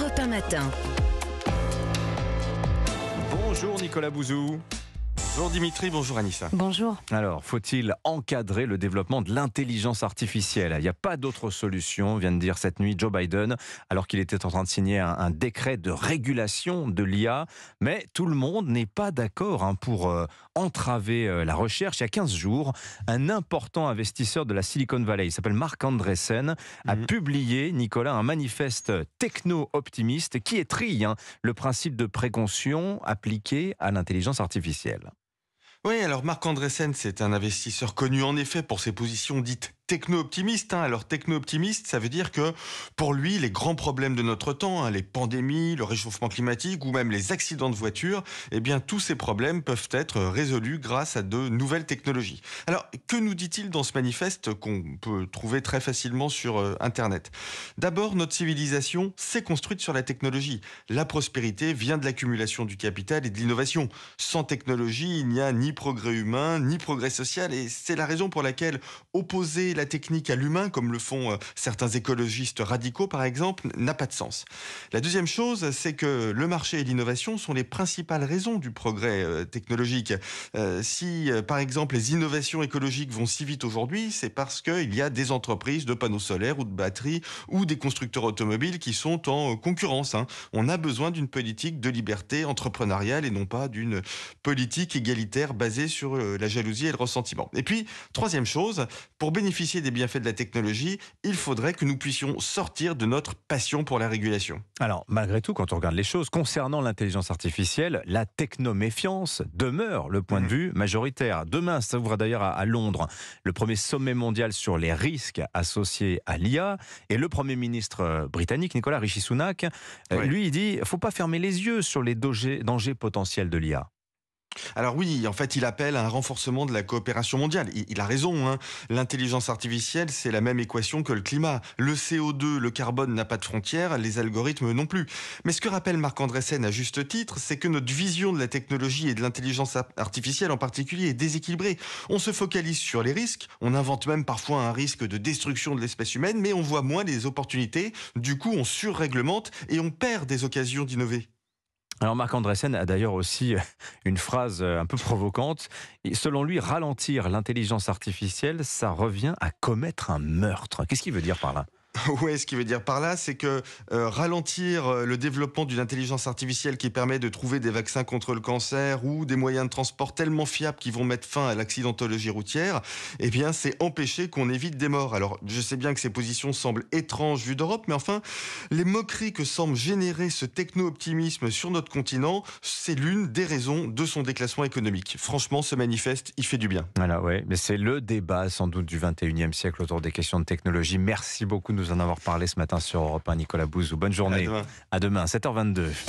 Repas Matin. Bonjour Nicolas Bouzou. Bonjour Dimitri, bonjour Anissa. Bonjour. Alors, faut-il encadrer le développement de l'intelligence artificielle Il n'y a pas d'autre solution, vient de dire cette nuit Joe Biden, alors qu'il était en train de signer un, décret de régulation de l'IA. Mais tout le monde n'est pas d'accord hein, pour euh, entraver euh, la recherche. Il y a 15 jours, un important investisseur de la Silicon Valley, il s'appelle Marc Andressen, a mhm. publié, Nicolas, un manifeste techno-optimiste qui étrille hein, le principe de précaution appliqué à l'intelligence artificielle. Oui, alors Marc Andressen, c'est un investisseur connu en effet pour ses positions dites techno-optimiste. Hein. Alors techno-optimiste, ça veut dire que pour lui, les grands problèmes de notre temps, hein, les pandémies, le réchauffement climatique ou même les accidents de voiture, eh bien tous ces problèmes peuvent être résolus grâce à de nouvelles technologies. Alors que nous dit-il dans ce manifeste qu'on peut trouver très facilement sur euh, Internet D'abord, notre civilisation s'est construite sur la technologie. La prospérité vient de l'accumulation du capital et de l'innovation. Sans technologie, il n'y a ni progrès humain, ni progrès social et c'est la raison pour laquelle opposer la technique à l'humain, comme le font euh, certains écologistes radicaux par exemple, n'a pas de sens. La deuxième chose, c'est que le marché et l'innovation sont les principales raisons du progrès euh, technologique. Euh, si par exemple les innovations écologiques vont si vite aujourd'hui, c'est parce qu'il y a des entreprises de panneaux solaires ou de batteries ou des constructeurs automobiles qui sont en concurrence. Hein. On a besoin d'une politique de liberté entrepreneuriale et non pas d'une politique égalitaire basée sur la jalousie et le ressentiment. Et puis, troisième chose, pour bénéficier des bienfaits de la technologie, il faudrait que nous puissions sortir de notre passion pour la régulation. Alors, malgré tout, quand on regarde les choses, concernant l'intelligence artificielle, la technoméfiance demeure le point de mhm. vue majoritaire. Demain, ça ouvre d'ailleurs à Londres le premier sommet mondial sur les risques associés à l'IA. Et le Premier ministre euh, britannique, Nicolas Rishi Sunak, euh, lui, il dit faut pas fermer les yeux sur les dangers potentiels de l'IA. Alors oui, en fait, il appelle à un renforcement de la coopération mondiale. Il, a raison. Hein. L'intelligence artificielle, c'est la même équation que le climat. Le CO2, le carbone n'a pas de frontières, les algorithmes non plus. Mais ce que rappelle Marc Andressen à juste titre, c'est que notre vision de la technologie et de l'intelligence artificielle en particulier est déséquilibrée. On se focalise sur les risques, on invente même parfois un risque de destruction de l'espèce humaine, mais on voit moins les opportunités. Du coup, on surréglemente et on perd des occasions d'innover. Alors Marc Andressen a d'ailleurs aussi euh, une phrase euh, un peu provocante. Selon lui, ralentir l'intelligence artificielle, ça revient à commettre un meurtre. Qu'est-ce qu'il veut dire par là Oui, ce qui veut dire par là, c'est que euh, ralentir euh, le développement d'une intelligence artificielle qui permet de trouver des vaccins contre le cancer ou des moyens de transport tellement fiables qui vont mettre fin à l'accidentologie routière, eh bien, c'est empêcher qu'on évite des morts. Alors, je sais bien que ces positions semblent étranges vu d'Europe, mais enfin, les moqueries que semble générer ce techno-optimisme sur notre continent, c'est l'une des raisons de son déclassement économique. Franchement, ce manifeste, il fait du bien. Voilà, ouais, mais c'est le débat sans doute du 21e siècle autour des questions de technologie. Merci beaucoup nous en avoir parlé ce matin sur Europe 1. Nicolas Bouzou, bonne journée. à demain 7h22.